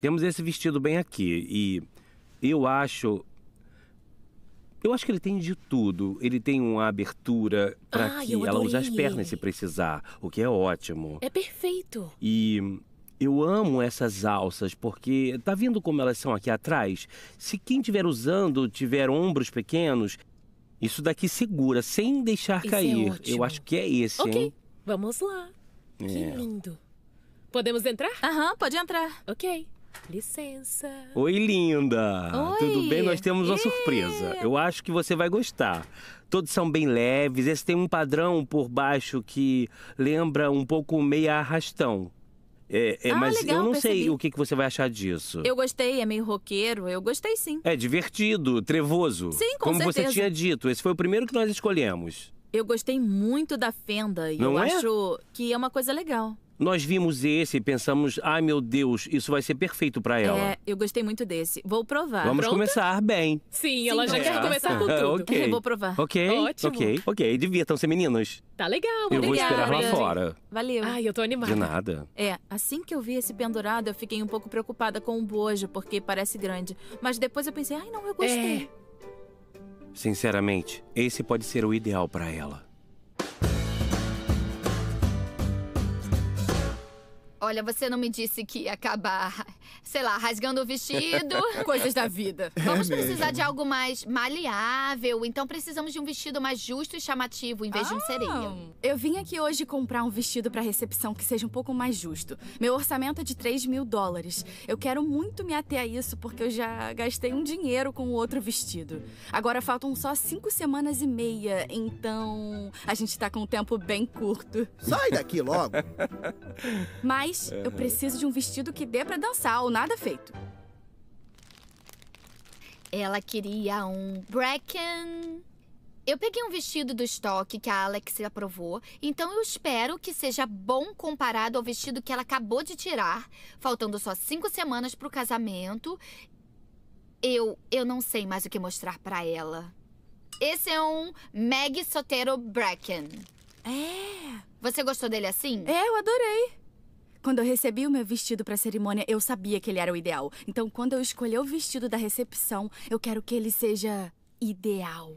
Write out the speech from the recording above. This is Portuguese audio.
Temos esse vestido bem aqui e eu acho eu acho que ele tem de tudo. Ele tem uma abertura para ah, que ela use as pernas se precisar, o que é ótimo. É perfeito. E eu amo essas alças porque tá vendo como elas são aqui atrás? Se quem estiver usando tiver ombros pequenos, isso daqui segura sem deixar é cair. É eu acho que é esse, OK. Hein? Vamos lá. É. Que lindo. Podemos entrar? Aham, pode entrar. OK. Licença. Oi, linda. Oi. Tudo bem? Nós temos uma e... surpresa. Eu acho que você vai gostar. Todos são bem leves. Esse tem um padrão por baixo que lembra um pouco meia arrastão. É, é, ah, mas legal, eu não percebi. sei o que, que você vai achar disso. Eu gostei, é meio roqueiro, eu gostei sim. É divertido, trevoso. Sim, com Como certeza. você tinha dito, esse foi o primeiro que nós escolhemos. Eu gostei muito da fenda e não eu é? acho que é uma coisa legal. Nós vimos esse e pensamos, ai meu Deus, isso vai ser perfeito para ela. É, eu gostei muito desse. Vou provar. Vamos Pronto? começar bem. Sim, Sim ela já quer começar com tudo. ok. É, vou provar. Ok. Ótimo. Ok, ok. Divirtam-se, meninos. Tá legal, Eu vou esperar lá fora. Valeu. Ai, eu tô animada. De nada. É, assim que eu vi esse pendurado, eu fiquei um pouco preocupada com o bojo, porque parece grande. Mas depois eu pensei, ai não, eu gostei. É. Sinceramente, esse pode ser o ideal para ela. Olha, você não me disse que ia acabar sei lá, rasgando o vestido. Coisas da vida. É Vamos precisar de algo mais maleável, então precisamos de um vestido mais justo e chamativo, em vez ah. de um ah. sereio. Eu vim aqui hoje comprar um vestido para recepção que seja um pouco mais justo. Meu orçamento é de 3 mil dólares. Eu quero muito me ater a isso, porque eu já gastei um dinheiro com o outro vestido. Agora faltam só cinco semanas e meia, então a gente tá com um tempo bem curto. Sai daqui logo! Mas eu preciso de um vestido que dê para dançar tal, nada feito. Ela queria um Bracken. Eu peguei um vestido do estoque que a Alex aprovou, então eu espero que seja bom comparado ao vestido que ela acabou de tirar, faltando só cinco semanas para o casamento. Eu, eu não sei mais o que mostrar para ela. Esse é um Meg Sotero Bracken. É. Você gostou dele assim? É, eu adorei. Quando eu recebi o meu vestido para a cerimônia, eu sabia que ele era o ideal. Então, quando eu escolher o vestido da recepção, eu quero que ele seja ideal.